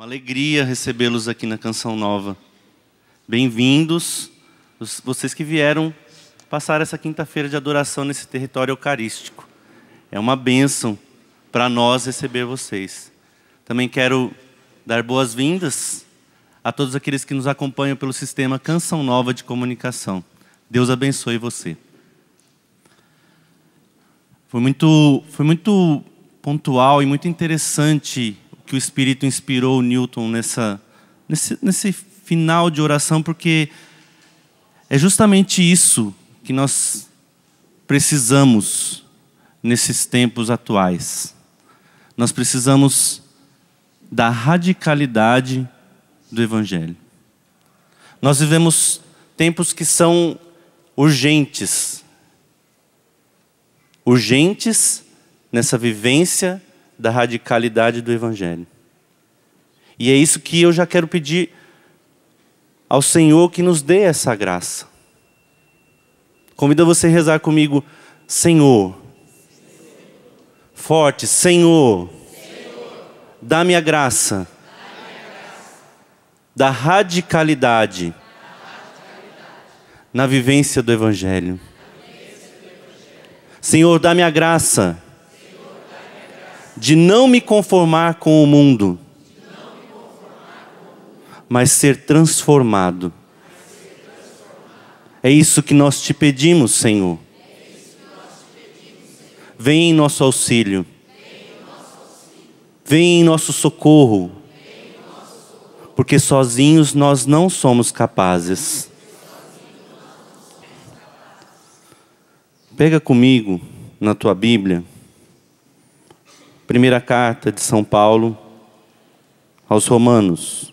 Uma alegria recebê-los aqui na Canção Nova. Bem-vindos, vocês que vieram passar essa quinta-feira de adoração nesse território eucarístico. É uma bênção para nós receber vocês. Também quero dar boas-vindas a todos aqueles que nos acompanham pelo sistema Canção Nova de Comunicação. Deus abençoe você. Foi muito, foi muito pontual e muito interessante que o Espírito inspirou Newton nessa, nesse, nesse final de oração, porque é justamente isso que nós precisamos nesses tempos atuais. Nós precisamos da radicalidade do Evangelho. Nós vivemos tempos que são urgentes. Urgentes nessa vivência da radicalidade do Evangelho. E é isso que eu já quero pedir ao Senhor que nos dê essa graça. Convido você a rezar comigo, Senhor. Forte, Senhor. Senhor. Dá-me a graça. Da radicalidade, na vivência do Evangelho. Vivência do Evangelho. Senhor, dá-me a graça de não me conformar com o mundo, mas ser transformado. É isso que nós te pedimos, Senhor. Vem em nosso auxílio. Vem em nosso socorro. Porque sozinhos nós não somos capazes. Pega comigo na tua Bíblia. Primeira carta de São Paulo aos Romanos.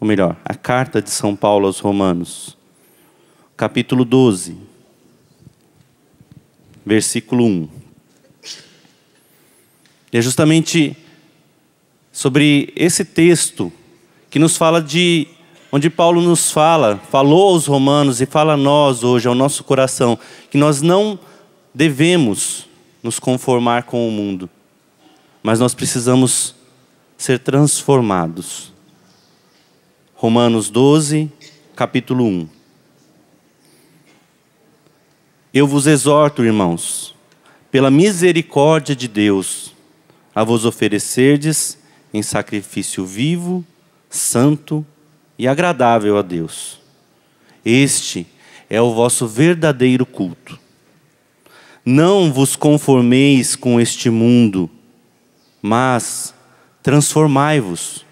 Ou melhor, a carta de São Paulo aos Romanos, capítulo 12, versículo 1. E é justamente sobre esse texto que nos fala de onde Paulo nos fala, falou aos romanos e fala a nós hoje, ao nosso coração, que nós não devemos nos conformar com o mundo, mas nós precisamos ser transformados. Romanos 12, capítulo 1. Eu vos exorto, irmãos, pela misericórdia de Deus, a vos oferecerdes em sacrifício vivo, santo e agradável a Deus. Este é o vosso verdadeiro culto. Não vos conformeis com este mundo, mas transformai-vos,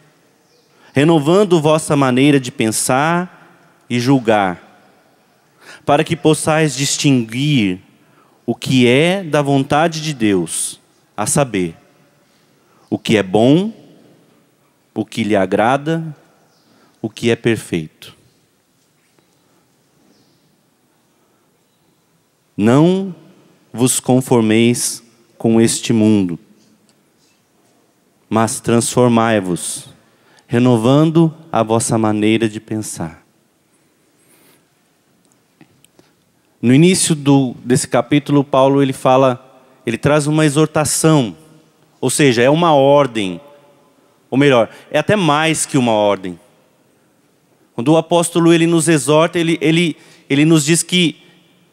renovando vossa maneira de pensar e julgar, para que possais distinguir o que é da vontade de Deus, a saber, o que é bom, o que lhe agrada, o que é perfeito. Não vos conformeis com este mundo, mas transformai-vos, renovando a vossa maneira de pensar. No início do, desse capítulo, Paulo ele fala, ele traz uma exortação, ou seja, é uma ordem, ou melhor, é até mais que uma ordem. Quando o apóstolo ele nos exorta, ele, ele, ele nos diz que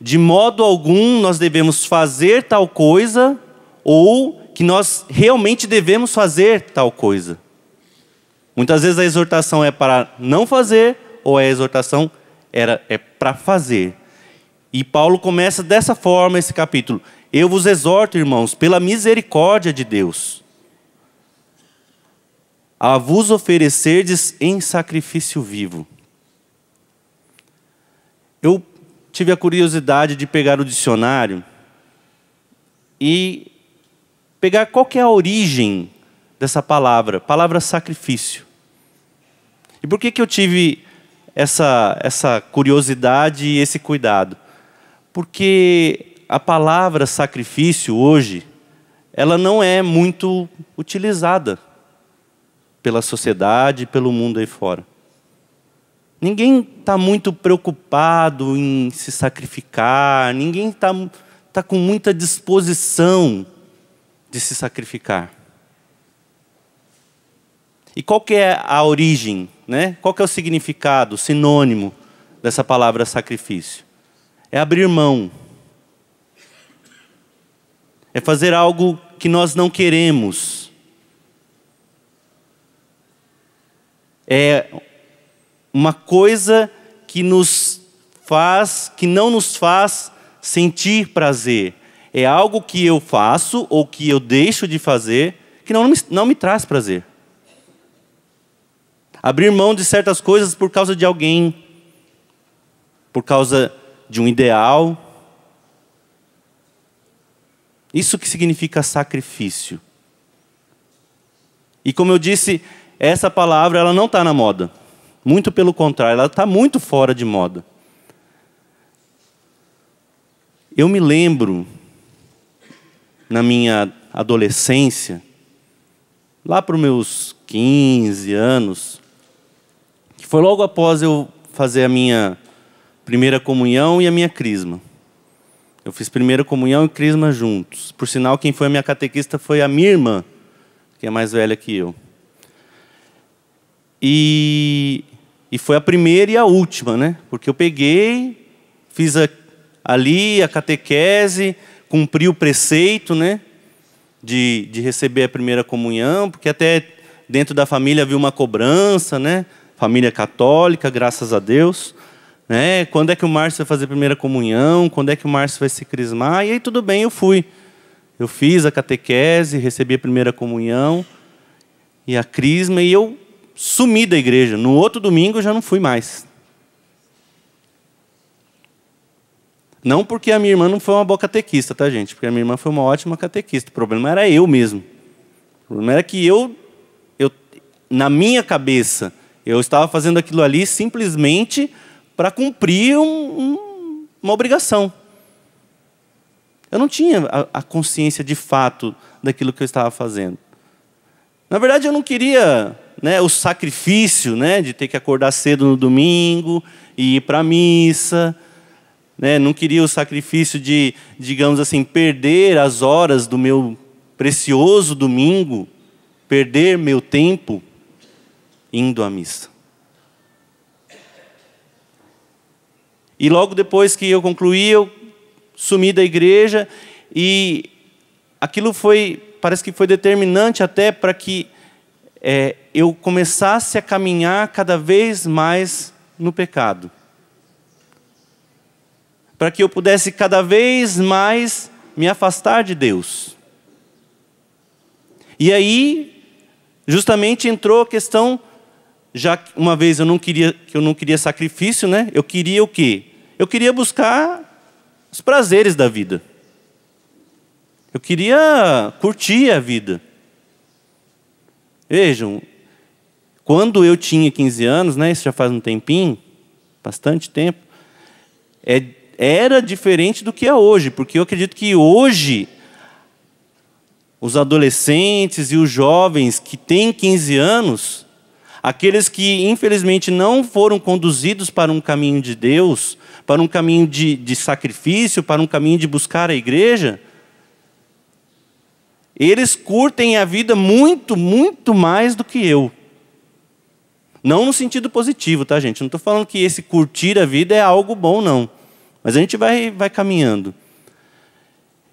de modo algum nós devemos fazer tal coisa ou que nós realmente devemos fazer tal coisa. Muitas vezes a exortação é para não fazer ou a exortação era é para fazer. E Paulo começa dessa forma esse capítulo: Eu vos exorto, irmãos, pela misericórdia de Deus, a vos oferecerdes em sacrifício vivo. Eu tive a curiosidade de pegar o dicionário e pegar qual que é a origem dessa palavra, palavra sacrifício. E por que, que eu tive essa, essa curiosidade e esse cuidado? Porque a palavra sacrifício hoje, ela não é muito utilizada pela sociedade, pelo mundo aí fora. Ninguém está muito preocupado em se sacrificar, ninguém está tá com muita disposição de se sacrificar. E qual que é a origem, né? qual que é o significado, o sinônimo dessa palavra sacrifício? É abrir mão. É fazer algo que nós não queremos. É uma coisa que nos faz, que não nos faz sentir prazer. É algo que eu faço ou que eu deixo de fazer que não me, não me traz prazer. Abrir mão de certas coisas por causa de alguém, por causa de um ideal. Isso que significa sacrifício. E como eu disse, essa palavra ela não está na moda. Muito pelo contrário, ela está muito fora de moda. Eu me lembro, na minha adolescência, lá para os meus 15 anos, que foi logo após eu fazer a minha primeira comunhão e a minha crisma. Eu fiz primeira comunhão e crisma juntos. Por sinal, quem foi a minha catequista foi a minha irmã, que é mais velha que eu. E e foi a primeira e a última, né? Porque eu peguei, fiz a, ali a catequese, cumpri o preceito, né? De, de receber a primeira comunhão, porque até dentro da família havia uma cobrança, né? Família católica, graças a Deus. Né? Quando é que o Márcio vai fazer a primeira comunhão? Quando é que o Márcio vai se crismar? E aí tudo bem, eu fui. Eu fiz a catequese, recebi a primeira comunhão e a crisma, e eu sumi da igreja. No outro domingo eu já não fui mais. Não porque a minha irmã não foi uma boa catequista, tá, gente? Porque a minha irmã foi uma ótima catequista. O problema era eu mesmo. O problema era que eu, eu na minha cabeça, eu estava fazendo aquilo ali simplesmente para cumprir um, um, uma obrigação. Eu não tinha a, a consciência de fato daquilo que eu estava fazendo. Na verdade, eu não queria né, o sacrifício né, de ter que acordar cedo no domingo e ir para a missa. Né, não queria o sacrifício de, digamos assim, perder as horas do meu precioso domingo, perder meu tempo indo à missa. E logo depois que eu concluí, eu sumi da igreja e aquilo foi, parece que foi determinante até para que é, eu começasse a caminhar cada vez mais no pecado. Para que eu pudesse cada vez mais me afastar de Deus. E aí, justamente entrou a questão, já uma vez eu não queria, que eu não queria sacrifício, né? Eu queria o quê? Eu queria buscar os prazeres da vida. Eu queria curtir a vida. Vejam, quando eu tinha 15 anos, né, isso já faz um tempinho, bastante tempo, é, era diferente do que é hoje, porque eu acredito que hoje os adolescentes e os jovens que têm 15 anos, aqueles que infelizmente não foram conduzidos para um caminho de Deus, para um caminho de, de sacrifício, para um caminho de buscar a igreja, eles curtem a vida muito, muito mais do que eu. Não no sentido positivo, tá, gente? Não estou falando que esse curtir a vida é algo bom, não. Mas a gente vai, vai caminhando.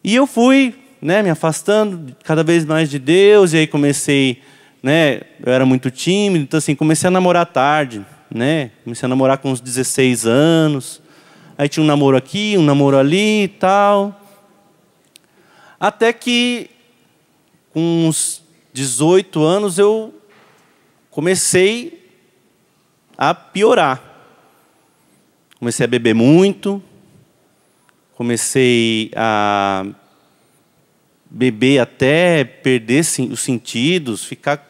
E eu fui né, me afastando cada vez mais de Deus, e aí comecei. Né, eu era muito tímido, então assim, comecei a namorar tarde. Né? Comecei a namorar com uns 16 anos. Aí tinha um namoro aqui, um namoro ali e tal. Até que com uns 18 anos, eu comecei a piorar. Comecei a beber muito, comecei a beber até perder os sentidos, ficar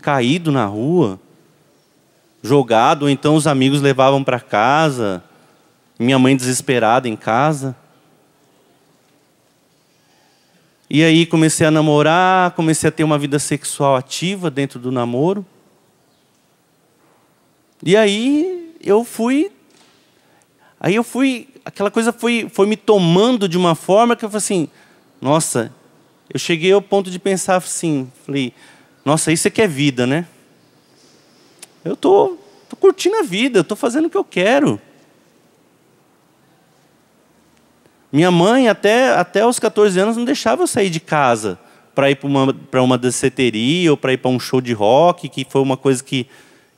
caído na rua, jogado, ou então os amigos levavam para casa, minha mãe desesperada em casa. E aí comecei a namorar, comecei a ter uma vida sexual ativa dentro do namoro. E aí eu fui. Aí eu fui. Aquela coisa foi, foi me tomando de uma forma que eu falei assim: nossa, eu cheguei ao ponto de pensar assim, falei, nossa, isso aqui é vida, né? Eu tô, tô curtindo a vida, eu tô fazendo o que eu quero. Minha mãe, até, até os 14 anos, não deixava eu sair de casa para ir para uma, pra uma danceteria ou para ir para um show de rock, que foi uma coisa que,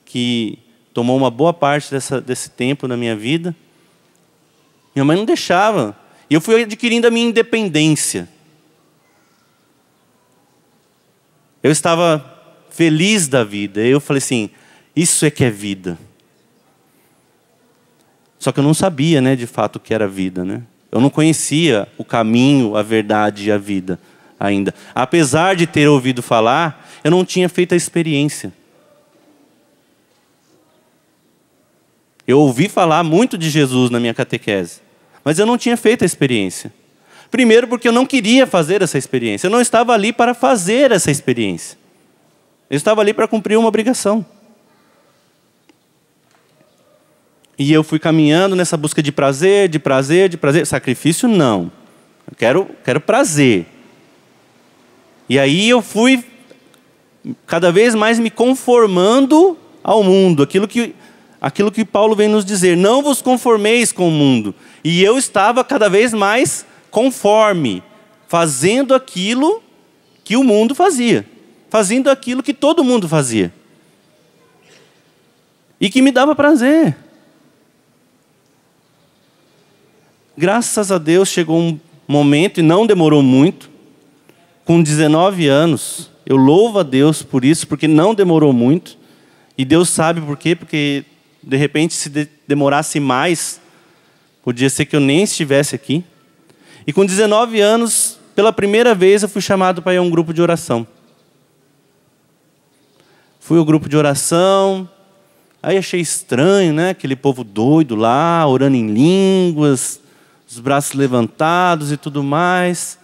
que tomou uma boa parte dessa, desse tempo na minha vida. Minha mãe não deixava. E eu fui adquirindo a minha independência. Eu estava feliz da vida. Eu falei assim: isso é que é vida. Só que eu não sabia, né, de fato, o que era vida, né? Eu não conhecia o caminho, a verdade e a vida ainda. Apesar de ter ouvido falar, eu não tinha feito a experiência. Eu ouvi falar muito de Jesus na minha catequese, mas eu não tinha feito a experiência. Primeiro, porque eu não queria fazer essa experiência, eu não estava ali para fazer essa experiência. Eu estava ali para cumprir uma obrigação. E eu fui caminhando nessa busca de prazer, de prazer, de prazer. Sacrifício não. Eu quero, quero prazer. E aí eu fui cada vez mais me conformando ao mundo, aquilo que aquilo que Paulo vem nos dizer, não vos conformeis com o mundo. E eu estava cada vez mais conforme, fazendo aquilo que o mundo fazia, fazendo aquilo que todo mundo fazia. E que me dava prazer. Graças a Deus chegou um momento, e não demorou muito, com 19 anos, eu louvo a Deus por isso, porque não demorou muito, e Deus sabe por quê, porque de repente se de demorasse mais, podia ser que eu nem estivesse aqui. E com 19 anos, pela primeira vez, eu fui chamado para ir a um grupo de oração. Fui ao grupo de oração, aí achei estranho, né? Aquele povo doido lá, orando em línguas, os braços levantados e tudo mais.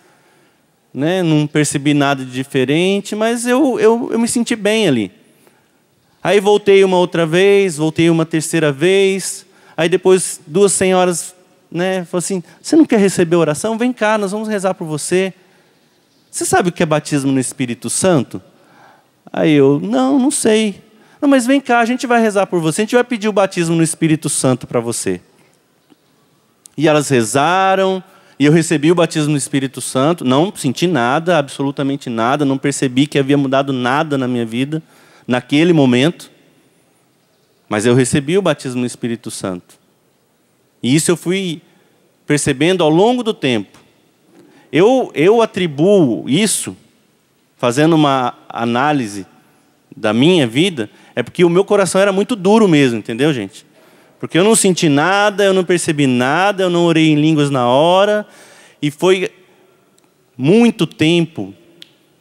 Né? Não percebi nada de diferente, mas eu, eu, eu me senti bem ali. Aí voltei uma outra vez, voltei uma terceira vez. Aí depois duas senhoras, né, falou assim: "Você não quer receber oração? Vem cá, nós vamos rezar por você". Você sabe o que é batismo no Espírito Santo? Aí eu: "Não, não sei". Não, mas vem cá, a gente vai rezar por você, a gente vai pedir o batismo no Espírito Santo para você. E elas rezaram, e eu recebi o batismo do Espírito Santo, não senti nada, absolutamente nada, não percebi que havia mudado nada na minha vida, naquele momento. Mas eu recebi o batismo do Espírito Santo. E isso eu fui percebendo ao longo do tempo. Eu, eu atribuo isso, fazendo uma análise da minha vida, é porque o meu coração era muito duro mesmo, entendeu, gente? Porque eu não senti nada, eu não percebi nada, eu não orei em línguas na hora. E foi muito tempo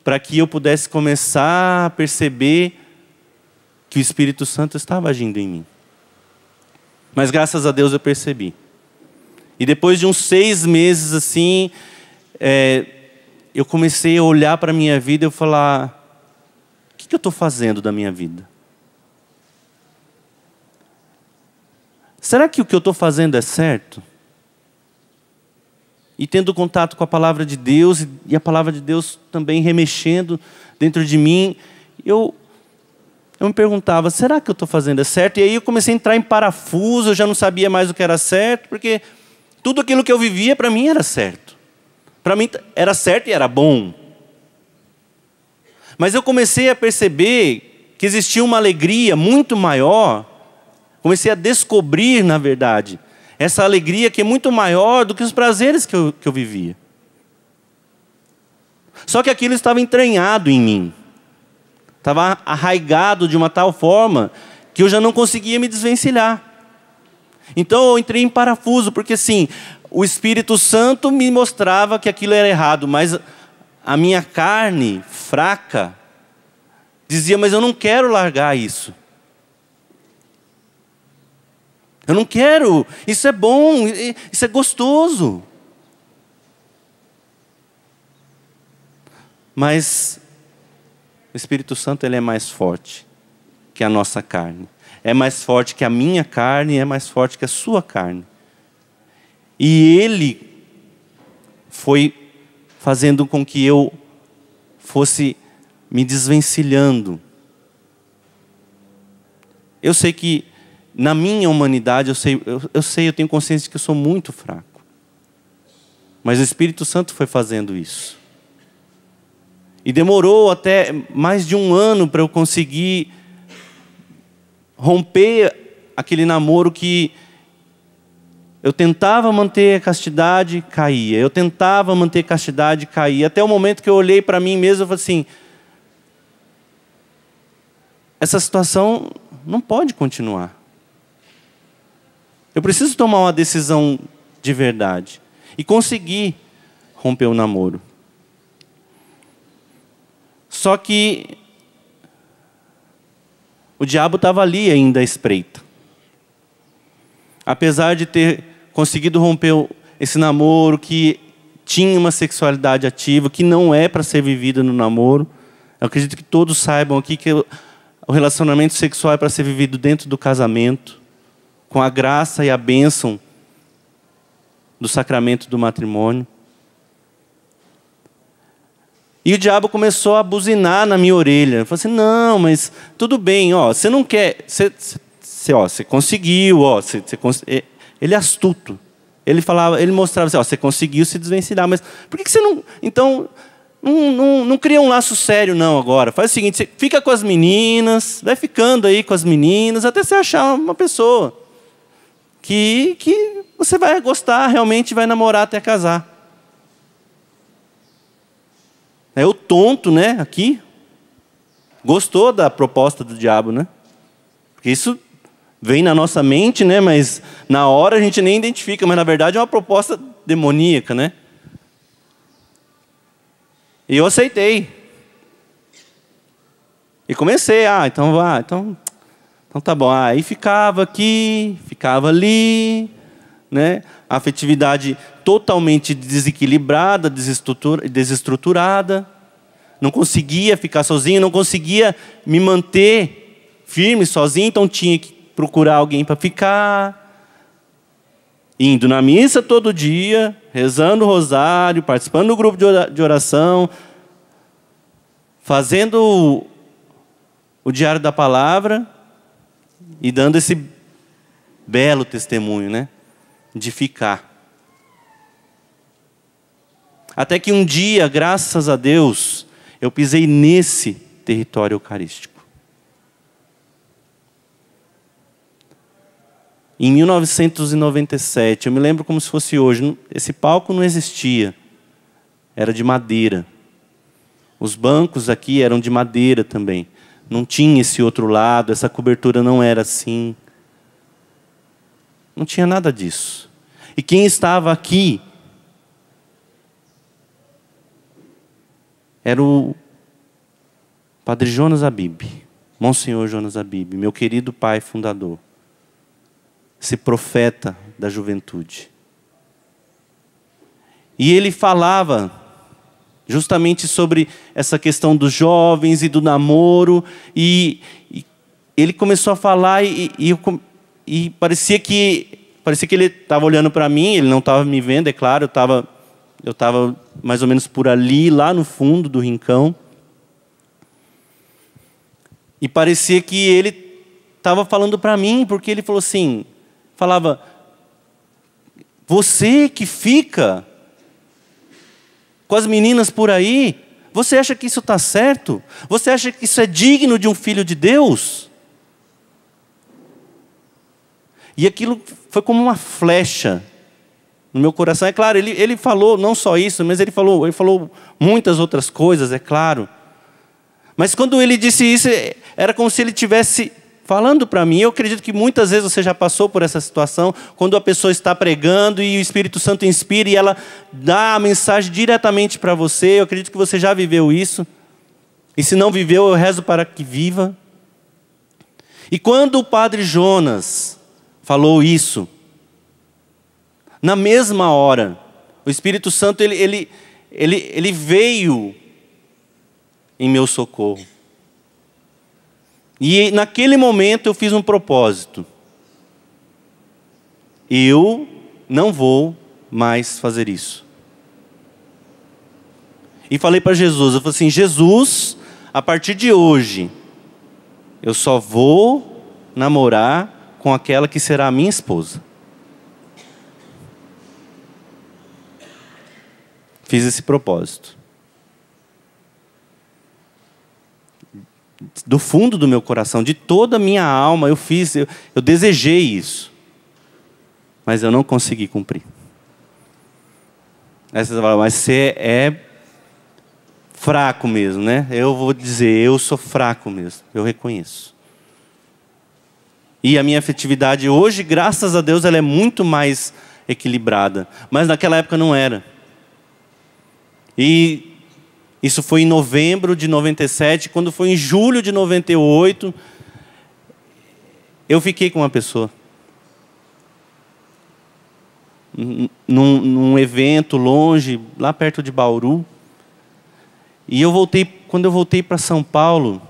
para que eu pudesse começar a perceber que o Espírito Santo estava agindo em mim. Mas graças a Deus eu percebi. E depois de uns seis meses assim, é, eu comecei a olhar para a minha vida e eu falar: o que, que eu estou fazendo da minha vida? Será que o que eu estou fazendo é certo? E tendo contato com a palavra de Deus, e a palavra de Deus também remexendo dentro de mim, eu, eu me perguntava: será que eu estou fazendo é certo? E aí eu comecei a entrar em parafuso, eu já não sabia mais o que era certo, porque tudo aquilo que eu vivia para mim era certo. Para mim era certo e era bom. Mas eu comecei a perceber que existia uma alegria muito maior Comecei a descobrir, na verdade, essa alegria que é muito maior do que os prazeres que eu, que eu vivia. Só que aquilo estava entranhado em mim, estava arraigado de uma tal forma que eu já não conseguia me desvencilhar. Então eu entrei em parafuso, porque sim, o Espírito Santo me mostrava que aquilo era errado, mas a minha carne fraca dizia: Mas eu não quero largar isso. Eu não quero. Isso é bom, isso é gostoso. Mas o Espírito Santo ele é mais forte que a nossa carne. É mais forte que a minha carne, é mais forte que a sua carne. E ele foi fazendo com que eu fosse me desvencilhando. Eu sei que na minha humanidade, eu sei, eu, eu, sei, eu tenho consciência de que eu sou muito fraco. Mas o Espírito Santo foi fazendo isso. E demorou até mais de um ano para eu conseguir romper aquele namoro que eu tentava manter a castidade, caía. Eu tentava manter a castidade, caía. Até o momento que eu olhei para mim mesmo e falei assim: essa situação não pode continuar. Eu preciso tomar uma decisão de verdade e conseguir romper o namoro. Só que o diabo estava ali ainda à espreita. Apesar de ter conseguido romper esse namoro que tinha uma sexualidade ativa, que não é para ser vivida no namoro. Eu acredito que todos saibam aqui que o relacionamento sexual é para ser vivido dentro do casamento com a graça e a bênção do sacramento do matrimônio. E o diabo começou a buzinar na minha orelha. Eu falei assim: não, mas tudo bem, ó, você não quer. Você, você, ó, você conseguiu, ó, você, você cons... Ele é astuto. Ele falava, ele mostrava assim, ó, você conseguiu se desvencilhar, mas por que, você não. Então, não, não, não cria um laço sério, não, agora. Faz o seguinte: você fica com as meninas, vai ficando aí com as meninas, até você achar uma pessoa que, que você vai gostar, realmente vai namorar até casar. É o tonto, né, aqui, gostou da proposta do diabo, né? Porque isso vem na nossa mente, né? Mas na hora a gente nem identifica, mas na verdade é uma proposta demoníaca, né? E eu aceitei. E comecei, ah, então vá, então então tá bom, aí ficava aqui, ficava ali, né? afetividade totalmente desequilibrada, desestruturada. Não conseguia ficar sozinho, não conseguia me manter firme sozinho, então tinha que procurar alguém para ficar. Indo na missa todo dia, rezando o rosário, participando do grupo de oração, fazendo o diário da palavra, e dando esse belo testemunho, né? De ficar. Até que um dia, graças a Deus, eu pisei nesse território eucarístico. Em 1997, eu me lembro como se fosse hoje, esse palco não existia. Era de madeira. Os bancos aqui eram de madeira também. Não tinha esse outro lado, essa cobertura não era assim. Não tinha nada disso. E quem estava aqui era o Padre Jonas Abib, Monsenhor Jonas Abib, meu querido pai fundador, esse profeta da juventude. E ele falava justamente sobre essa questão dos jovens e do namoro. E, e ele começou a falar e, e, e, parecia que parecia que ele estava olhando para mim, ele não estava me vendo, é claro, eu estava eu estava mais ou menos por ali, lá no fundo do rincão. E parecia que ele estava falando para mim, porque ele falou assim, falava: "Você que fica com as meninas por aí, você acha que isso está certo? Você acha que isso é digno de um filho de Deus? E aquilo foi como uma flecha no meu coração. É claro, ele, ele falou não só isso, mas ele falou, ele falou muitas outras coisas, é claro. Mas quando ele disse isso, é, era como se ele tivesse falando para mim. Eu acredito que muitas vezes você já passou por essa situação, quando a pessoa está pregando e o Espírito Santo inspira e ela dá a mensagem diretamente para você. Eu acredito que você já viveu isso. E se não viveu, eu rezo para que viva. E quando o padre Jonas falou isso, na mesma hora, o Espírito Santo ele, ele, ele, ele veio em meu socorro. E naquele momento eu fiz um propósito. Eu não vou mais fazer isso. E falei para Jesus, eu falei assim: Jesus, a partir de hoje, eu só vou namorar com aquela que será a minha esposa. Fiz esse propósito. do fundo do meu coração, de toda a minha alma, eu fiz, eu, eu desejei isso. Mas eu não consegui cumprir. Aí você fala, mas você é fraco mesmo, né? Eu vou dizer, eu sou fraco mesmo, eu reconheço. E a minha afetividade hoje, graças a Deus, ela é muito mais equilibrada. Mas naquela época não era. E isso foi em novembro de 97, quando foi em julho de 98, eu fiquei com uma pessoa. Num, num, evento longe, lá perto de Bauru. E eu voltei, quando eu voltei para São Paulo,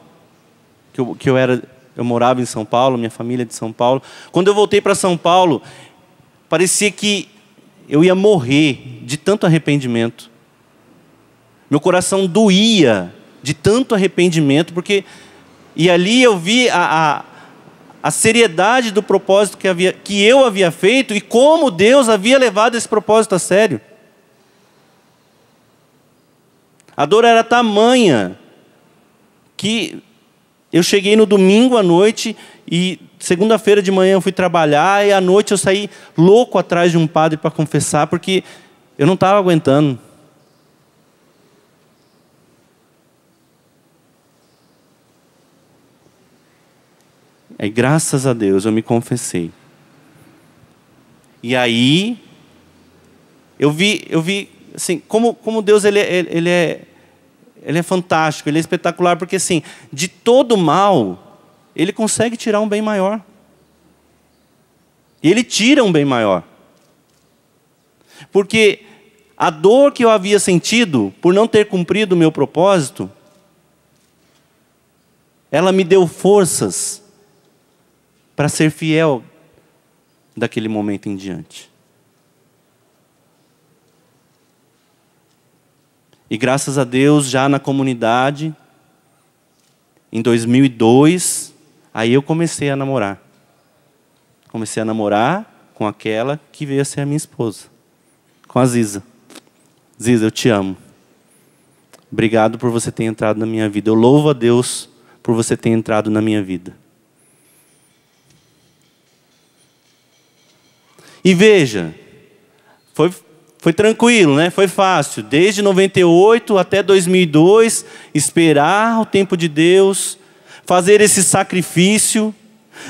que eu, que eu era, eu morava em São Paulo, minha família é de São Paulo. Quando eu voltei para São Paulo, parecia que eu ia morrer de tanto arrependimento. Meu coração doía de tanto arrependimento, porque. E ali eu vi a, a, a seriedade do propósito que, havia, que eu havia feito e como Deus havia levado esse propósito a sério. A dor era tamanha que eu cheguei no domingo à noite e segunda-feira de manhã eu fui trabalhar e à noite eu saí louco atrás de um padre para confessar porque eu não estava aguentando. É graças a Deus eu me confessei. E aí eu vi, eu vi assim, como, como Deus ele, ele, ele é ele é fantástico, ele é espetacular porque assim, de todo mal, ele consegue tirar um bem maior. Ele tira um bem maior. Porque a dor que eu havia sentido por não ter cumprido o meu propósito, ela me deu forças para ser fiel daquele momento em diante. E graças a Deus, já na comunidade, em 2002, aí eu comecei a namorar. Comecei a namorar com aquela que veio a ser a minha esposa, com a Ziza. Ziza, eu te amo. Obrigado por você ter entrado na minha vida. Eu louvo a Deus por você ter entrado na minha vida. E veja, foi, foi tranquilo, né? foi fácil. Desde 98 até 2002, esperar o tempo de Deus, fazer esse sacrifício,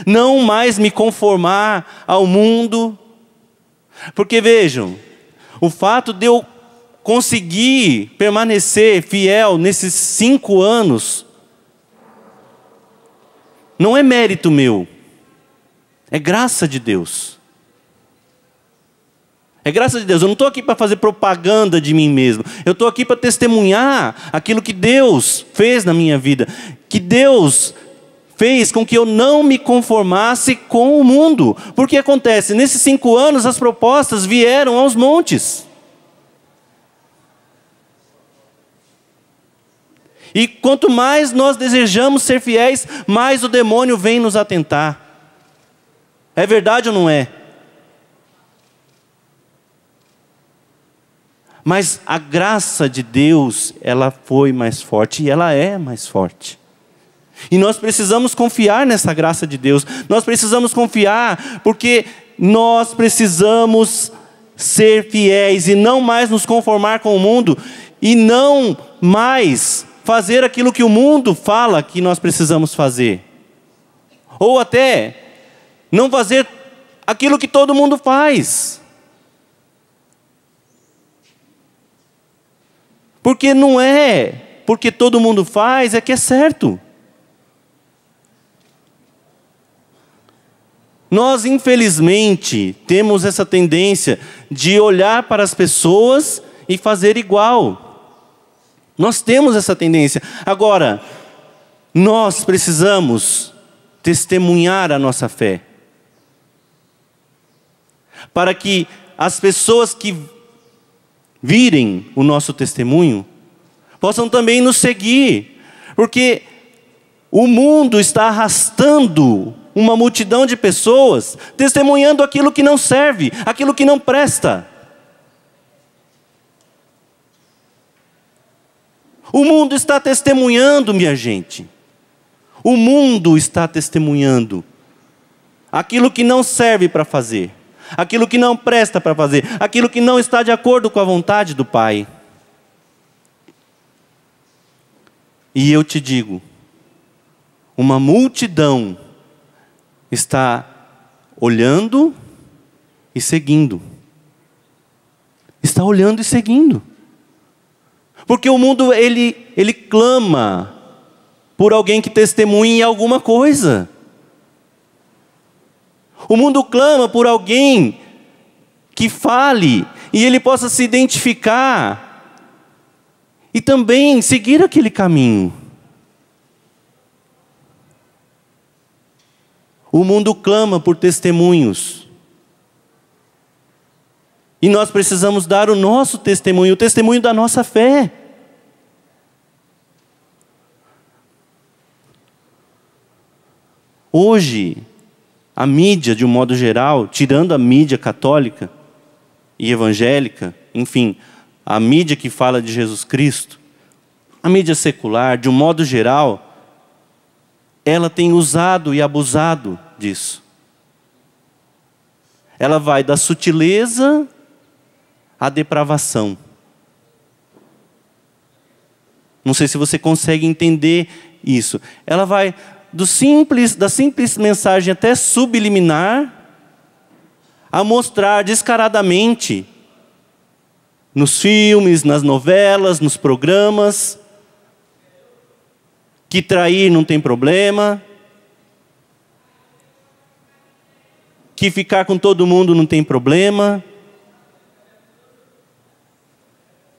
não mais me conformar ao mundo. Porque vejam, o fato de eu conseguir permanecer fiel nesses cinco anos, não é mérito meu, é graça de Deus. É graça de Deus. Eu não estou aqui para fazer propaganda de mim mesmo. Eu estou aqui para testemunhar aquilo que Deus fez na minha vida. Que Deus fez com que eu não me conformasse com o mundo. Porque acontece, nesses cinco anos as propostas vieram aos montes. E quanto mais nós desejamos ser fiéis, mais o demônio vem nos atentar. É verdade ou não é? Mas a graça de Deus, ela foi mais forte e ela é mais forte. E nós precisamos confiar nessa graça de Deus. Nós precisamos confiar porque nós precisamos ser fiéis e não mais nos conformar com o mundo e não mais fazer aquilo que o mundo fala que nós precisamos fazer. Ou até não fazer aquilo que todo mundo faz. Porque não é porque todo mundo faz, é que é certo. Nós, infelizmente, temos essa tendência de olhar para as pessoas e fazer igual. Nós temos essa tendência. Agora, nós precisamos testemunhar a nossa fé. Para que as pessoas que virem o nosso testemunho, possam também nos seguir, porque o mundo está arrastando uma multidão de pessoas testemunhando aquilo que não serve, aquilo que não presta. O mundo está testemunhando, minha gente. O mundo está testemunhando aquilo que não serve para fazer aquilo que não presta para fazer, aquilo que não está de acordo com a vontade do Pai. E eu te digo: uma multidão está olhando e seguindo. Está olhando e seguindo. Porque o mundo ele, ele clama por alguém que testemunhe alguma coisa. O mundo clama por alguém que fale e ele possa se identificar e também seguir aquele caminho. O mundo clama por testemunhos. E nós precisamos dar o nosso testemunho, o testemunho da nossa fé. Hoje, a mídia, de um modo geral, tirando a mídia católica e evangélica, enfim, a mídia que fala de Jesus Cristo, a mídia secular, de um modo geral, ela tem usado e abusado disso. Ela vai da sutileza à depravação. Não sei se você consegue entender isso. Ela vai do simples, da simples mensagem até subliminar a mostrar descaradamente nos filmes, nas novelas, nos programas que trair não tem problema, que ficar com todo mundo não tem problema,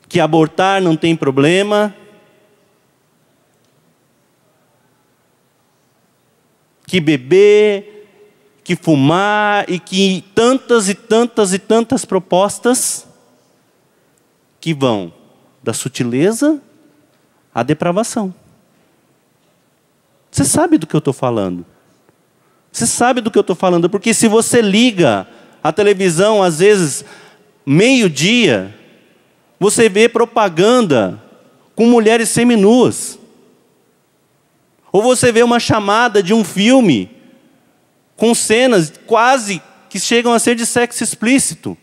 que abortar não tem problema. que beber, que fumar e que tantas e tantas e tantas propostas que vão da sutileza à depravação. Você sabe do que eu estou falando. Você sabe do que eu estou falando, porque se você liga a televisão, às vezes, meio-dia, você vê propaganda com mulheres seminuas. Ou você vê uma chamada de um filme com cenas quase que chegam a ser de sexo explícito.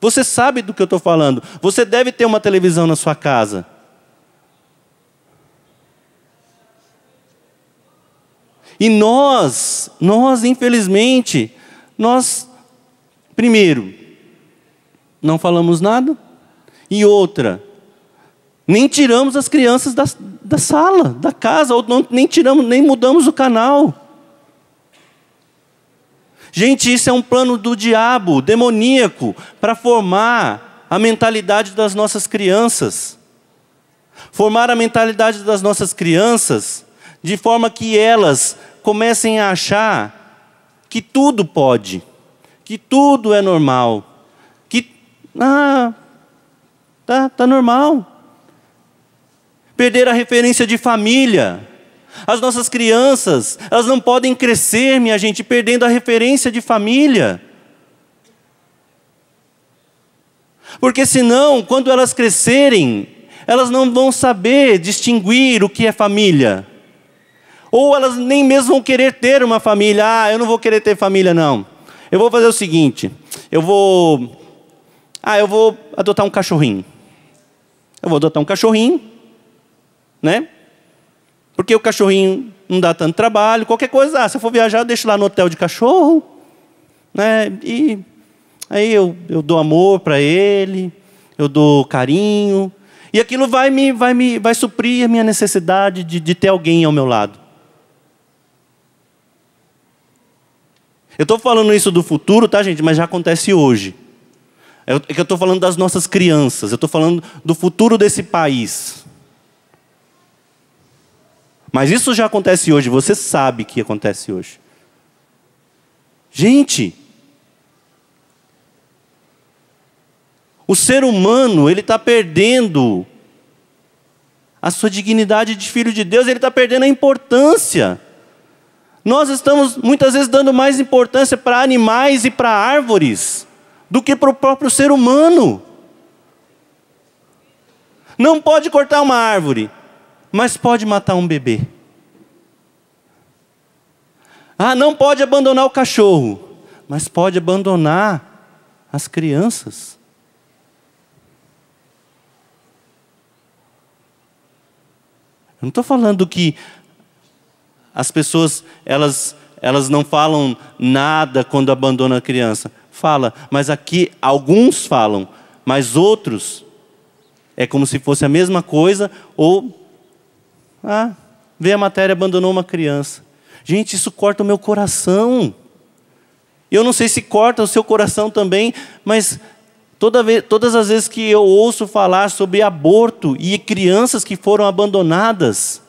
Você sabe do que eu estou falando. Você deve ter uma televisão na sua casa. E nós, nós, infelizmente, nós, primeiro, não falamos nada, e outra, nem tiramos as crianças das, da sala, da casa, ou não, nem tiramos, nem mudamos o canal. Gente, isso é um plano do diabo, demoníaco, para formar a mentalidade das nossas crianças. Formar a mentalidade das nossas crianças de forma que elas comecem a achar que tudo pode, que tudo é normal, que ah, tá, tá normal, perder a referência de família. As nossas crianças, elas não podem crescer, minha gente, perdendo a referência de família. Porque senão, quando elas crescerem, elas não vão saber distinguir o que é família. Ou elas nem mesmo vão querer ter uma família. Ah, eu não vou querer ter família, não. Eu vou fazer o seguinte: eu vou. Ah, eu vou adotar um cachorrinho. Eu vou adotar um cachorrinho né? Porque o cachorrinho não dá tanto trabalho, qualquer coisa, ah, se eu for viajar, eu deixo lá no hotel de cachorro, né? E aí eu, eu dou amor para ele, eu dou carinho, e aquilo vai me vai me vai suprir a minha necessidade de, de ter alguém ao meu lado. Eu estou falando isso do futuro, tá, gente? Mas já acontece hoje. É, é que eu estou falando das nossas crianças, eu estou falando do futuro desse país. Mas isso já acontece hoje, você sabe que acontece hoje. Gente, o ser humano ele está perdendo a sua dignidade de filho de Deus, ele está perdendo a importância. Nós estamos muitas vezes dando mais importância para animais e para árvores do que para o próprio ser humano. Não pode cortar uma árvore mas pode matar um bebê. Ah, não pode abandonar o cachorro, mas pode abandonar as crianças. Eu não estou falando que as pessoas elas, elas não falam nada quando abandonam a criança. Fala, mas aqui alguns falam, mas outros é como se fosse a mesma coisa ou ah, veio a matéria, abandonou uma criança. Gente, isso corta o meu coração. Eu não sei se corta o seu coração também, mas toda vez, todas as vezes que eu ouço falar sobre aborto e crianças que foram abandonadas,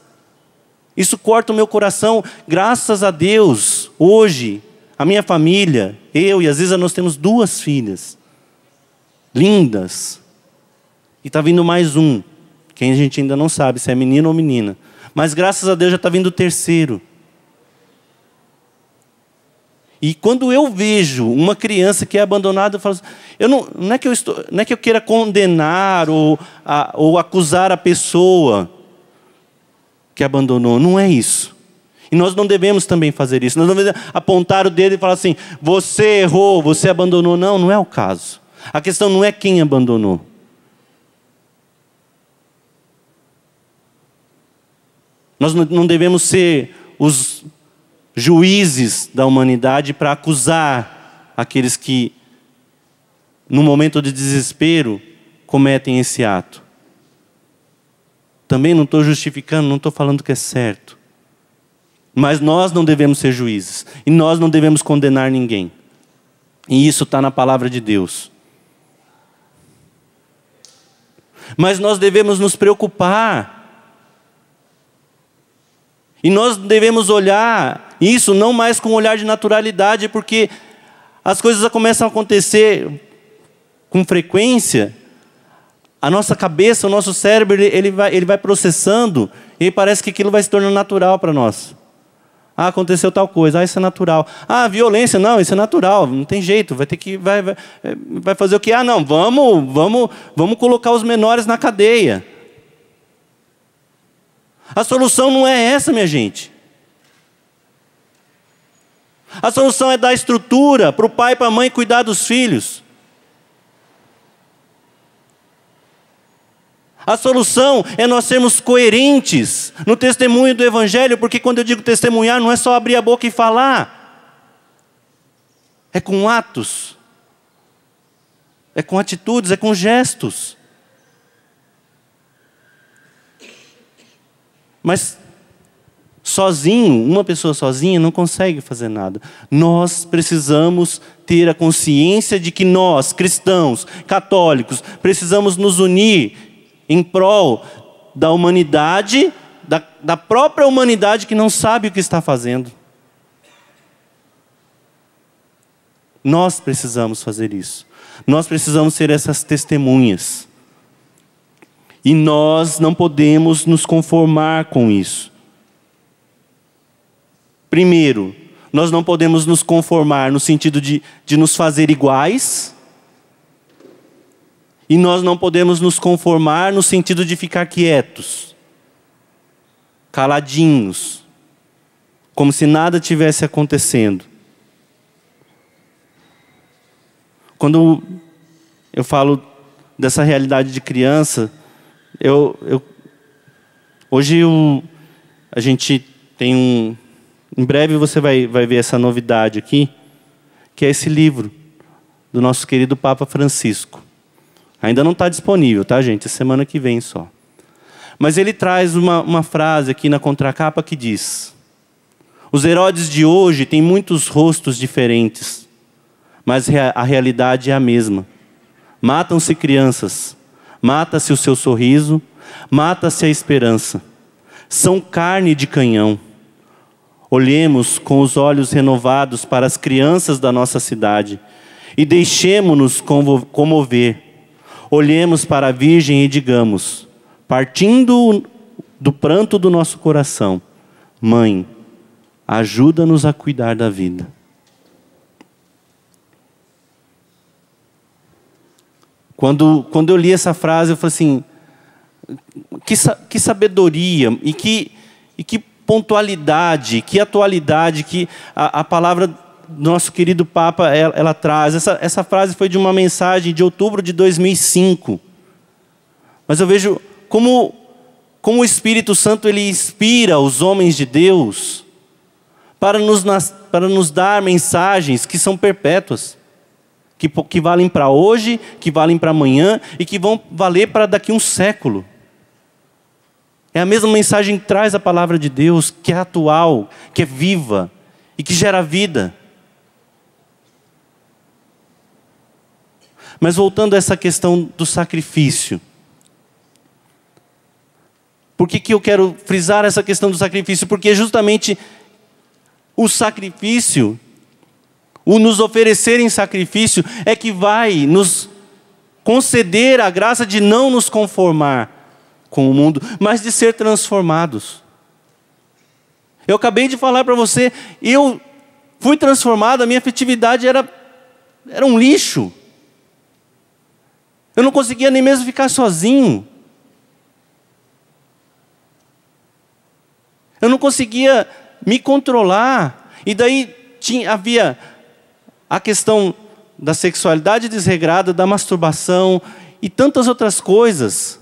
isso corta o meu coração. Graças a Deus, hoje, a minha família, eu e às vezes nós temos duas filhas lindas. E está vindo mais um. Quem a gente ainda não sabe se é menino ou menina. Mas graças a Deus já está vindo o terceiro. E quando eu vejo uma criança que é abandonada, eu falo assim, eu não, não, é que eu estou, não é que eu queira condenar ou, a, ou acusar a pessoa que abandonou. Não é isso. E nós não devemos também fazer isso. Nós não devemos apontar o dedo e falar assim: você errou, você abandonou. Não, não é o caso. A questão não é quem abandonou. Nós não devemos ser os juízes da humanidade para acusar aqueles que, no momento de desespero, cometem esse ato. Também não estou justificando, não estou falando que é certo. Mas nós não devemos ser juízes. E nós não devemos condenar ninguém. E isso está na palavra de Deus. Mas nós devemos nos preocupar e nós devemos olhar isso não mais com um olhar de naturalidade, porque as coisas começam a acontecer com frequência, a nossa cabeça, o nosso cérebro, ele, vai, ele vai processando e parece que aquilo vai se tornando natural para nós. Ah, aconteceu tal coisa, ah, isso é natural. Ah, violência, não, isso é natural, não tem jeito, vai ter que. Vai, vai, vai fazer o quê? Ah, não, vamos, vamos, vamos colocar os menores na cadeia. A solução não é essa, minha gente. A solução é dar estrutura para o pai e para a mãe cuidar dos filhos. A solução é nós sermos coerentes no testemunho do Evangelho, porque quando eu digo testemunhar, não é só abrir a boca e falar, é com atos, é com atitudes, é com gestos. Mas sozinho, uma pessoa sozinha não consegue fazer nada. Nós precisamos ter a consciência de que nós, cristãos, católicos, precisamos nos unir em prol da humanidade, da, da própria humanidade que não sabe o que está fazendo. Nós precisamos fazer isso. Nós precisamos ser essas testemunhas. E nós não podemos nos conformar com isso. Primeiro, nós não podemos nos conformar no sentido de, de nos fazer iguais. E nós não podemos nos conformar no sentido de ficar quietos, caladinhos, como se nada tivesse acontecendo. Quando eu falo dessa realidade de criança, eu, eu, hoje a gente tem um. Em breve você vai, vai ver essa novidade aqui, que é esse livro do nosso querido Papa Francisco. Ainda não está disponível, tá, gente? É semana que vem só. Mas ele traz uma, uma frase aqui na contracapa que diz: Os Herodes de hoje têm muitos rostos diferentes, mas a realidade é a mesma. Matam-se crianças, mata-se o seu sorriso, mata-se a esperança. São carne de canhão. Olhemos com os olhos renovados para as crianças da nossa cidade e deixemos nos comover. Olhemos para a Virgem e digamos, partindo do pranto do nosso coração: Mãe, ajuda-nos a cuidar da vida. Quando, quando eu li essa frase, eu falei assim: que, que sabedoria e que, e que pontualidade, que atualidade que a, a palavra do nosso querido Papa ela, ela traz. Essa, essa frase foi de uma mensagem de outubro de 2005. Mas eu vejo como, como o Espírito Santo ele inspira os homens de Deus para nos, para nos dar mensagens que são perpétuas que, que valem para hoje, que valem para amanhã e que vão valer para daqui um século. É a mesma mensagem que traz a palavra de Deus, que é atual, que é viva e que gera vida. Mas voltando a essa questão do sacrifício. Por que, que eu quero frisar essa questão do sacrifício? Porque é justamente o sacrifício o nos oferecer em sacrifício, é que vai nos conceder a graça de não nos conformar com o mundo, mas de ser transformados. Eu acabei de falar para você, eu fui transformado, a minha afetividade era, era um lixo. Eu não conseguia nem mesmo ficar sozinho. Eu não conseguia me controlar. E daí tinha, havia a questão da sexualidade desregrada, da masturbação e tantas outras coisas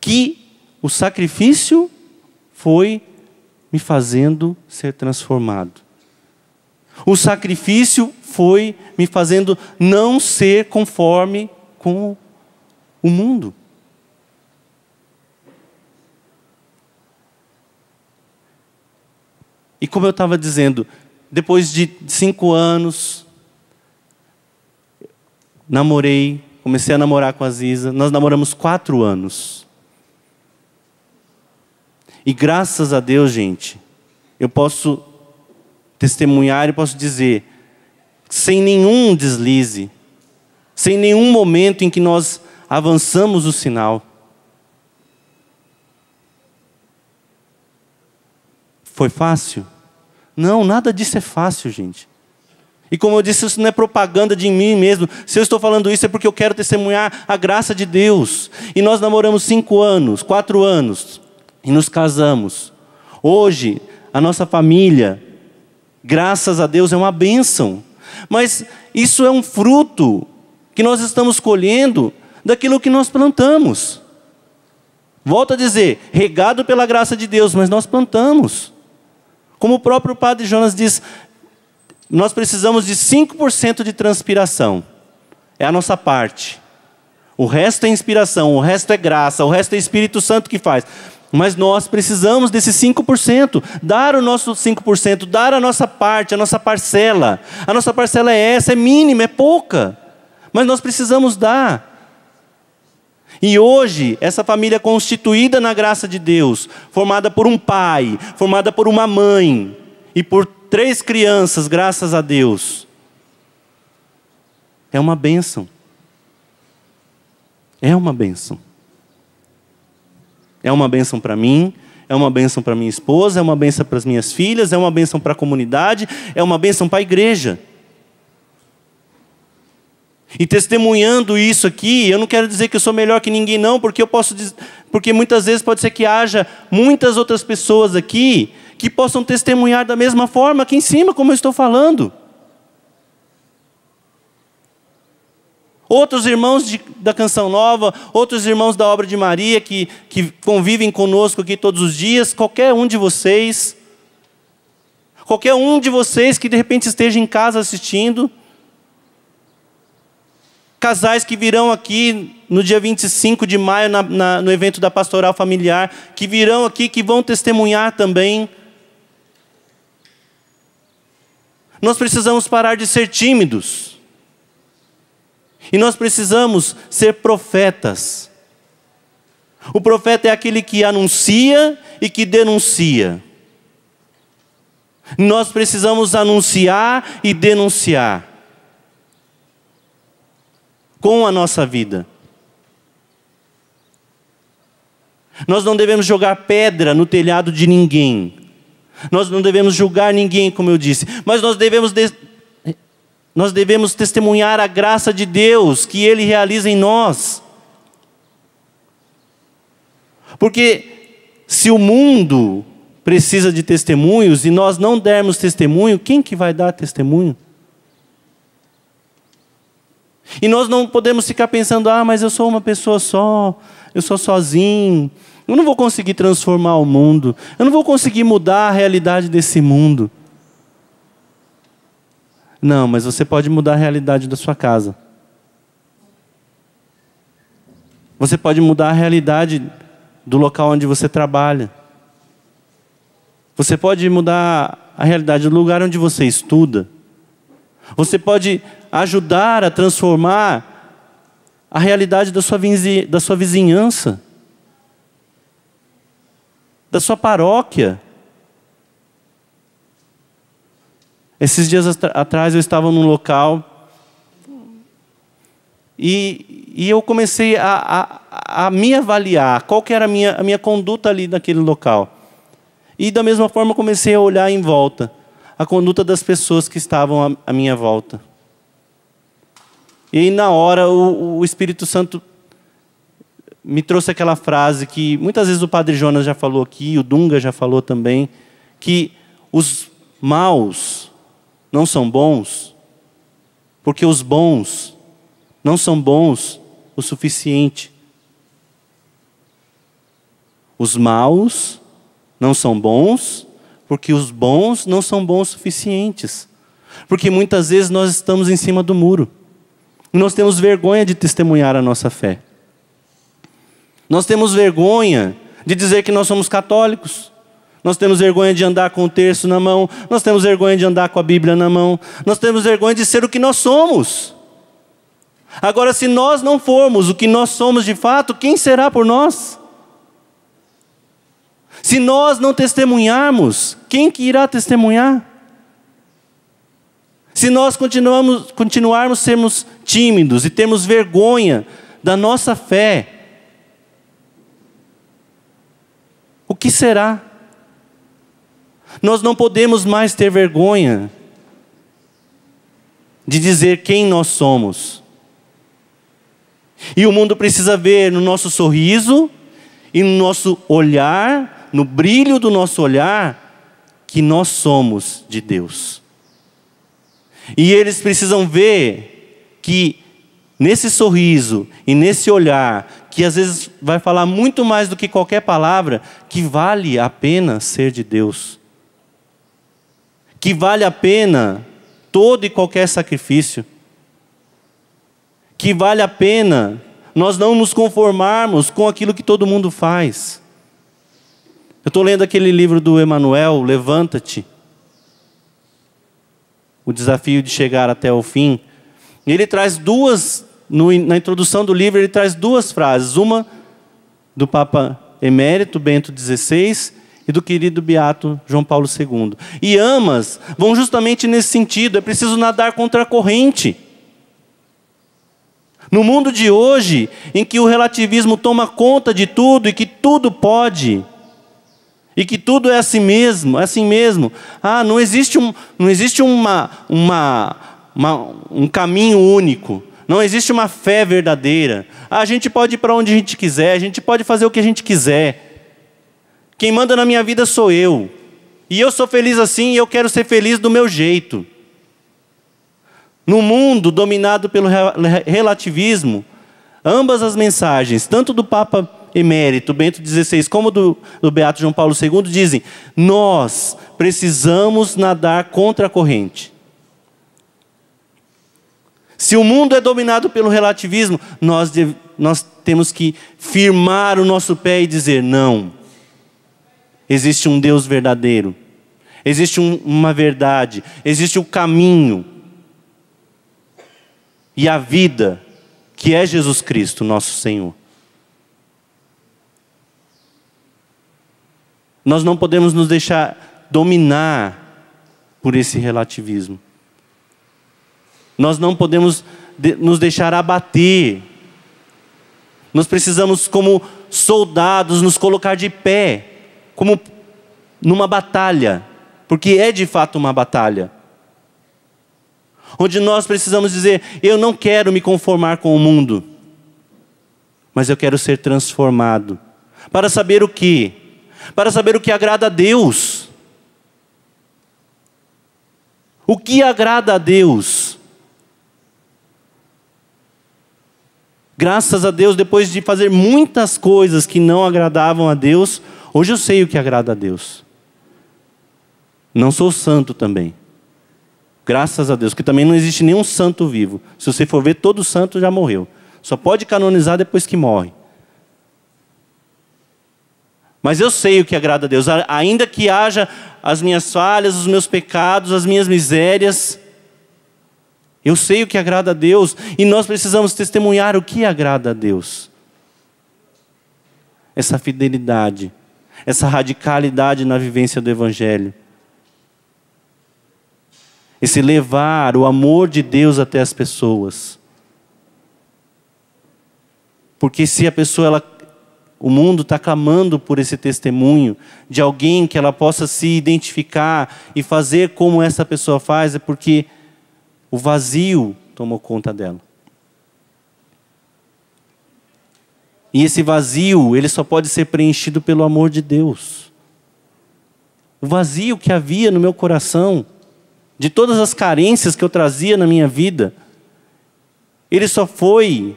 que o sacrifício foi me fazendo ser transformado. O sacrifício foi me fazendo não ser conforme com o mundo. E como eu estava dizendo, depois de cinco anos, namorei, comecei a namorar com a Ziza. Nós namoramos quatro anos. E graças a Deus, gente, eu posso testemunhar e posso dizer, sem nenhum deslize, sem nenhum momento em que nós avançamos o sinal. Foi fácil? Não, nada disso é fácil, gente. E como eu disse, isso não é propaganda de mim mesmo. Se eu estou falando isso é porque eu quero testemunhar a graça de Deus. E nós namoramos cinco anos, quatro anos, e nos casamos. Hoje, a nossa família, graças a Deus, é uma bênção. Mas isso é um fruto que nós estamos colhendo daquilo que nós plantamos. Volto a dizer, regado pela graça de Deus, mas nós plantamos. Como o próprio padre Jonas diz, nós precisamos de 5% de transpiração. É a nossa parte. O resto é inspiração, o resto é graça, o resto é Espírito Santo que faz. Mas nós precisamos desse 5%, dar o nosso 5%, dar a nossa parte, a nossa parcela. A nossa parcela é essa, é mínima, é pouca. Mas nós precisamos dar. E hoje, essa família constituída na graça de Deus, formada por um pai, formada por uma mãe e por três crianças, graças a Deus, é uma bênção. É uma bênção. É uma bênção para mim, é uma bênção para minha esposa, é uma bênção para as minhas filhas, é uma bênção para a comunidade, é uma bênção para a igreja. E testemunhando isso aqui, eu não quero dizer que eu sou melhor que ninguém, não, porque eu posso porque muitas vezes pode ser que haja muitas outras pessoas aqui que possam testemunhar da mesma forma aqui em cima, como eu estou falando. Outros irmãos de, da Canção Nova, outros irmãos da obra de Maria que, que convivem conosco aqui todos os dias, qualquer um de vocês, qualquer um de vocês que de repente esteja em casa assistindo, casais que virão aqui no dia 25 de maio, na, na, no evento da pastoral familiar, que virão aqui, que vão testemunhar também. Nós precisamos parar de ser tímidos. E nós precisamos ser profetas. O profeta é aquele que anuncia e que denuncia. Nós precisamos anunciar e denunciar com a nossa vida. Nós não devemos jogar pedra no telhado de ninguém. Nós não devemos julgar ninguém, como eu disse, mas nós devemos de... nós devemos testemunhar a graça de Deus que ele realiza em nós. Porque se o mundo precisa de testemunhos e nós não dermos testemunho, quem que vai dar testemunho? E nós não podemos ficar pensando, ah, mas eu sou uma pessoa só, eu sou sozinho, eu não vou conseguir transformar o mundo, eu não vou conseguir mudar a realidade desse mundo. Não, mas você pode mudar a realidade da sua casa. Você pode mudar a realidade do local onde você trabalha. Você pode mudar a realidade do lugar onde você estuda. Você pode ajudar a transformar a realidade da sua, da sua vizinhança, da sua paróquia. Esses dias atrás eu estava num local e, e eu comecei a, a, a me avaliar qual que era a minha, a minha conduta ali naquele local. E da mesma forma comecei a olhar em volta a conduta das pessoas que estavam à minha volta. E na hora o, o Espírito Santo me trouxe aquela frase que muitas vezes o Padre Jonas já falou aqui, o Dunga já falou também, que os maus não são bons, porque os bons não são bons o suficiente. Os maus não são bons, porque os bons não são bons o suficientes. Porque muitas vezes nós estamos em cima do muro. Nós temos vergonha de testemunhar a nossa fé. Nós temos vergonha de dizer que nós somos católicos. Nós temos vergonha de andar com o terço na mão, nós temos vergonha de andar com a Bíblia na mão, nós temos vergonha de ser o que nós somos. Agora, se nós não formos o que nós somos de fato, quem será por nós? Se nós não testemunharmos, quem que irá testemunhar? Se nós continuamos, continuarmos sermos tímidos e termos vergonha da nossa fé, o que será? Nós não podemos mais ter vergonha de dizer quem nós somos. E o mundo precisa ver no nosso sorriso e no nosso olhar, no brilho do nosso olhar, que nós somos de Deus. E eles precisam ver que nesse sorriso e nesse olhar, que às vezes vai falar muito mais do que qualquer palavra, que vale a pena ser de Deus. Que vale a pena todo e qualquer sacrifício. Que vale a pena nós não nos conformarmos com aquilo que todo mundo faz. Eu estou lendo aquele livro do Emanuel, Levanta-te o desafio de chegar até o fim. E ele traz duas, no, na introdução do livro, ele traz duas frases. Uma do Papa Emérito Bento XVI e do querido Beato João Paulo II. E ambas vão justamente nesse sentido: é preciso nadar contra a corrente. No mundo de hoje, em que o relativismo toma conta de tudo e que tudo pode, e que tudo é assim mesmo, é assim mesmo. Ah, não existe um, não existe uma, uma, uma um caminho único. Não existe uma fé verdadeira. Ah, a gente pode ir para onde a gente quiser, a gente pode fazer o que a gente quiser. Quem manda na minha vida sou eu. E eu sou feliz assim e eu quero ser feliz do meu jeito. No mundo dominado pelo relativismo, ambas as mensagens, tanto do Papa emérito Bento XVI, como do, do Beato João Paulo II, dizem: nós precisamos nadar contra a corrente. Se o mundo é dominado pelo relativismo, nós, nós temos que firmar o nosso pé e dizer: não. Existe um Deus verdadeiro, existe um, uma verdade, existe o um caminho. E a vida, que é Jesus Cristo, nosso Senhor. Nós não podemos nos deixar dominar por esse relativismo. Nós não podemos nos deixar abater. Nós precisamos, como soldados, nos colocar de pé, como numa batalha, porque é de fato uma batalha. Onde nós precisamos dizer: eu não quero me conformar com o mundo, mas eu quero ser transformado. Para saber o que? para saber o que agrada a Deus. O que agrada a Deus? Graças a Deus, depois de fazer muitas coisas que não agradavam a Deus, hoje eu sei o que agrada a Deus. Não sou santo também. Graças a Deus, que também não existe nenhum santo vivo. Se você for ver, todo santo já morreu. Só pode canonizar depois que morre. Mas eu sei o que agrada a Deus, ainda que haja as minhas falhas, os meus pecados, as minhas misérias. Eu sei o que agrada a Deus e nós precisamos testemunhar o que agrada a Deus. Essa fidelidade, essa radicalidade na vivência do Evangelho. Esse levar o amor de Deus até as pessoas. Porque se a pessoa ela o mundo está clamando por esse testemunho de alguém que ela possa se identificar e fazer como essa pessoa faz, é porque o vazio tomou conta dela. E esse vazio, ele só pode ser preenchido pelo amor de Deus. O vazio que havia no meu coração, de todas as carências que eu trazia na minha vida, ele só foi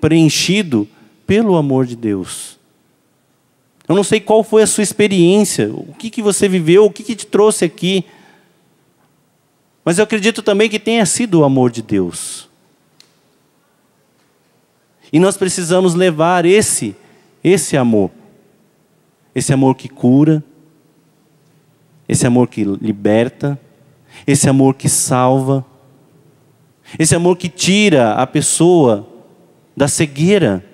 preenchido pelo amor de Deus. Eu não sei qual foi a sua experiência, o que, que você viveu, o que, que te trouxe aqui. Mas eu acredito também que tenha sido o amor de Deus. E nós precisamos levar esse, esse amor. Esse amor que cura, esse amor que liberta, esse amor que salva, esse amor que tira a pessoa da cegueira.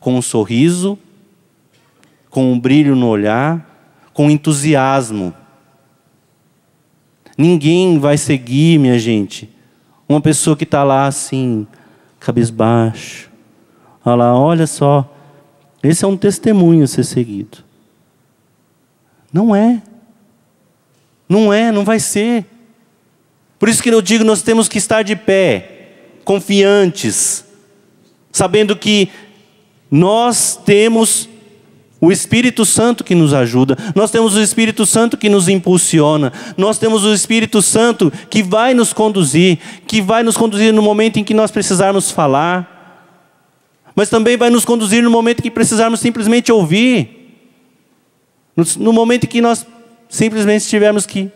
com um sorriso, com um brilho no olhar, com entusiasmo. Ninguém vai seguir, minha gente, uma pessoa que está lá assim, cabisbaixo. Olha lá, olha só. Esse é um testemunho a ser seguido. Não é. Não é, não vai ser. Por isso que eu digo, nós temos que estar de pé, confiantes, sabendo que nós temos o Espírito Santo que nos ajuda, nós temos o Espírito Santo que nos impulsiona, nós temos o Espírito Santo que vai nos conduzir, que vai nos conduzir no momento em que nós precisarmos falar, mas também vai nos conduzir no momento em que precisarmos simplesmente ouvir, no, no momento em que nós simplesmente tivermos que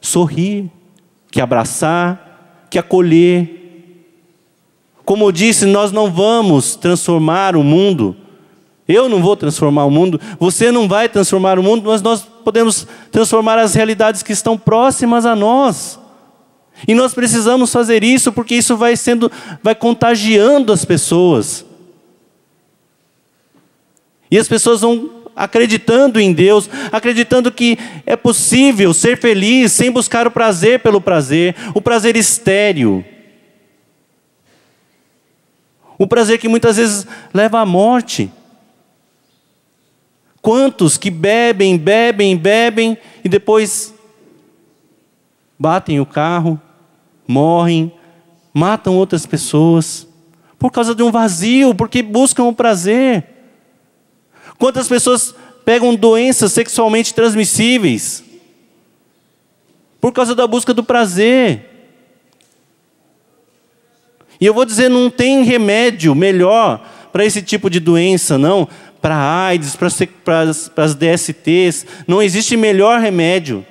sorrir, que abraçar, que acolher, como eu disse, nós não vamos transformar o mundo. Eu não vou transformar o mundo, você não vai transformar o mundo, mas nós podemos transformar as realidades que estão próximas a nós. E nós precisamos fazer isso porque isso vai sendo vai contagiando as pessoas. E as pessoas vão acreditando em Deus, acreditando que é possível ser feliz sem buscar o prazer pelo prazer, o prazer estéril. O prazer que muitas vezes leva à morte. Quantos que bebem, bebem, bebem e depois batem o carro, morrem, matam outras pessoas por causa de um vazio, porque buscam o prazer. Quantas pessoas pegam doenças sexualmente transmissíveis por causa da busca do prazer? E eu vou dizer, não tem remédio melhor para esse tipo de doença, não. Para AIDS, para as DSTs, não existe melhor remédio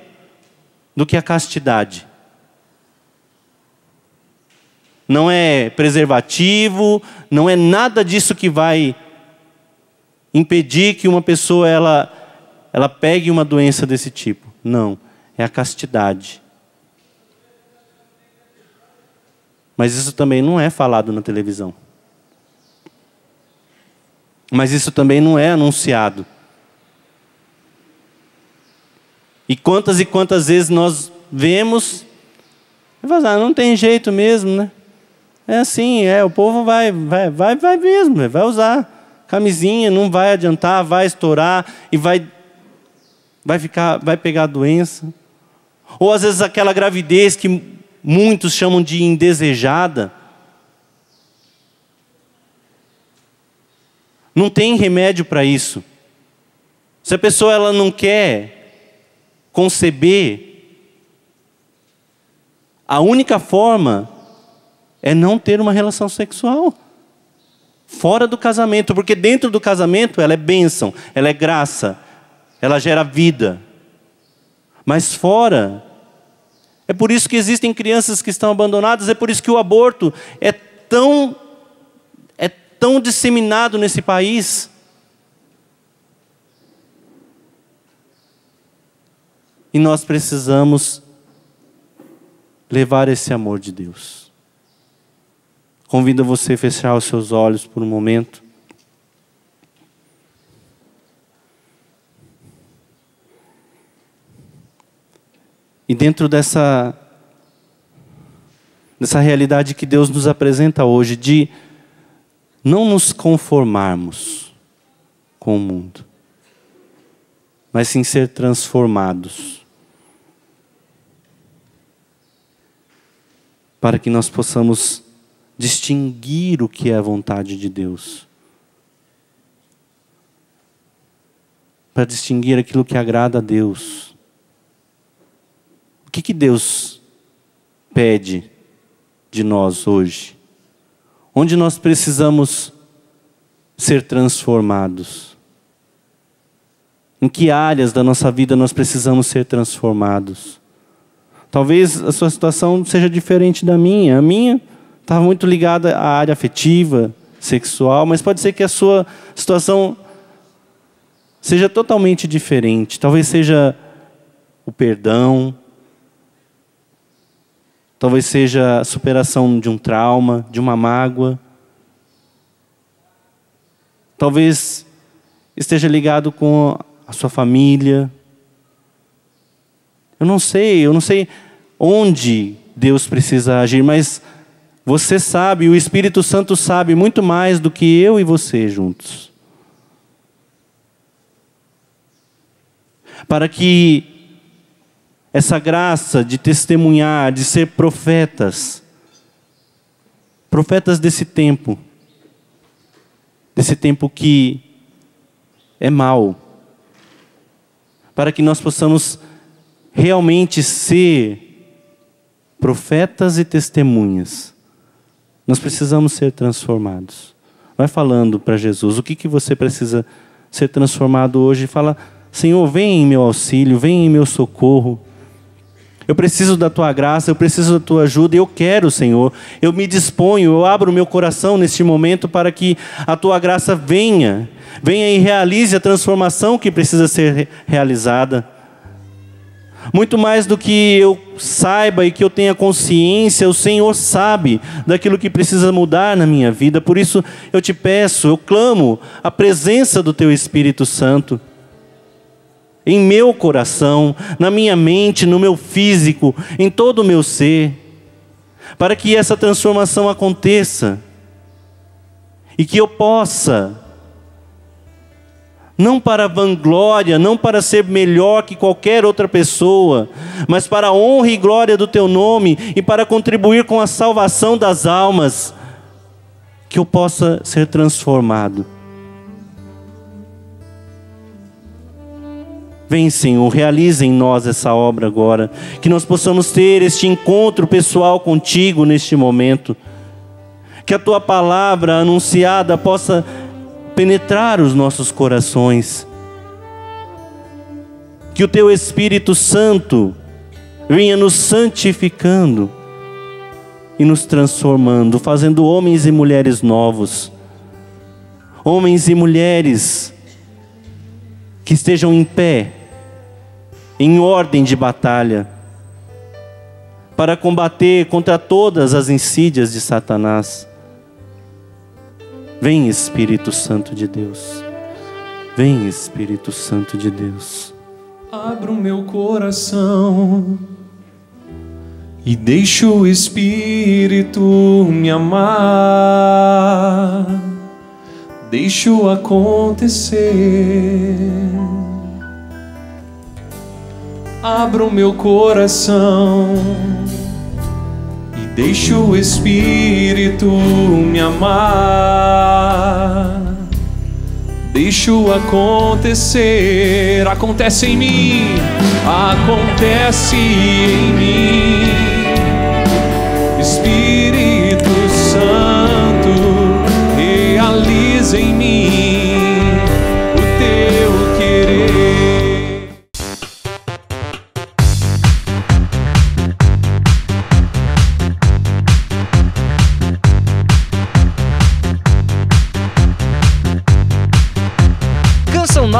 do que a castidade. Não é preservativo, não é nada disso que vai impedir que uma pessoa ela, ela pegue uma doença desse tipo. Não, é a castidade. Mas isso também não é falado na televisão. Mas isso também não é anunciado. E quantas e quantas vezes nós vemos ah, não tem jeito mesmo, né? É assim, é, o povo vai, vai, vai, vai mesmo, né? vai usar camisinha, não vai adiantar, vai estourar e vai vai ficar, vai pegar a doença. Ou às vezes aquela gravidez que muitos chamam de indesejada, não tem remédio para isso. Se a pessoa ela não quer conceber, a única forma é não ter uma relação sexual fora do casamento, porque dentro do casamento ela é bênção, ela é graça, ela gera vida. Mas fora é por isso que existem crianças que estão abandonadas, é por isso que o aborto é tão é tão disseminado nesse país. E nós precisamos levar esse amor de Deus. Convido você a fechar os seus olhos por um momento. E dentro dessa, dessa realidade que Deus nos apresenta hoje, de não nos conformarmos com o mundo, mas sim ser transformados. Para que nós possamos distinguir o que é a vontade de Deus. Para distinguir aquilo que agrada a Deus que, que Deus pede de nós hoje? Onde nós precisamos ser transformados? Em que áreas da nossa vida nós precisamos ser transformados? Talvez a sua situação seja diferente da minha. A minha estava muito ligada à área afetiva, sexual, mas pode ser que a sua situação seja totalmente diferente. Talvez seja o perdão, Talvez seja a superação de um trauma, de uma mágoa. Talvez esteja ligado com a sua família. Eu não sei, eu não sei onde Deus precisa agir, mas você sabe, o Espírito Santo sabe muito mais do que eu e você juntos. Para que essa graça de testemunhar, de ser profetas, profetas desse tempo, desse tempo que é mau, para que nós possamos realmente ser profetas e testemunhas. Nós precisamos ser transformados. Vai falando para Jesus o que, que você precisa ser transformado hoje. Fala, Senhor, vem em meu auxílio, vem em meu socorro. Eu preciso da tua graça, eu preciso da tua ajuda, eu quero, Senhor. Eu me disponho, eu abro o meu coração neste momento para que a tua graça venha, venha e realize a transformação que precisa ser realizada. Muito mais do que eu saiba e que eu tenha consciência, o Senhor sabe daquilo que precisa mudar na minha vida. Por isso eu te peço, eu clamo a presença do Teu Espírito Santo em meu coração, na minha mente, no meu físico, em todo o meu ser, para que essa transformação aconteça e que eu possa, não para vanglória, não para ser melhor que qualquer outra pessoa, mas para a honra e glória do teu nome e para contribuir com a salvação das almas, que eu possa ser transformado. Vem, Senhor, realize em nós essa obra agora. Que nós possamos ter este encontro pessoal contigo neste momento. Que a tua palavra anunciada possa penetrar os nossos corações. Que o teu Espírito Santo venha nos santificando e nos transformando, fazendo homens e mulheres novos. Homens e mulheres que estejam em pé em ordem de batalha, para combater contra todas as insídias de Satanás. Vem Espírito Santo de Deus. Vem Espírito Santo de Deus. Abro meu coração e deixo o Espírito me amar. Deixo acontecer abro meu coração e deixo o Espírito me amar. Deixo acontecer, acontece em mim, acontece em mim. Espírito Santo, realiza em mim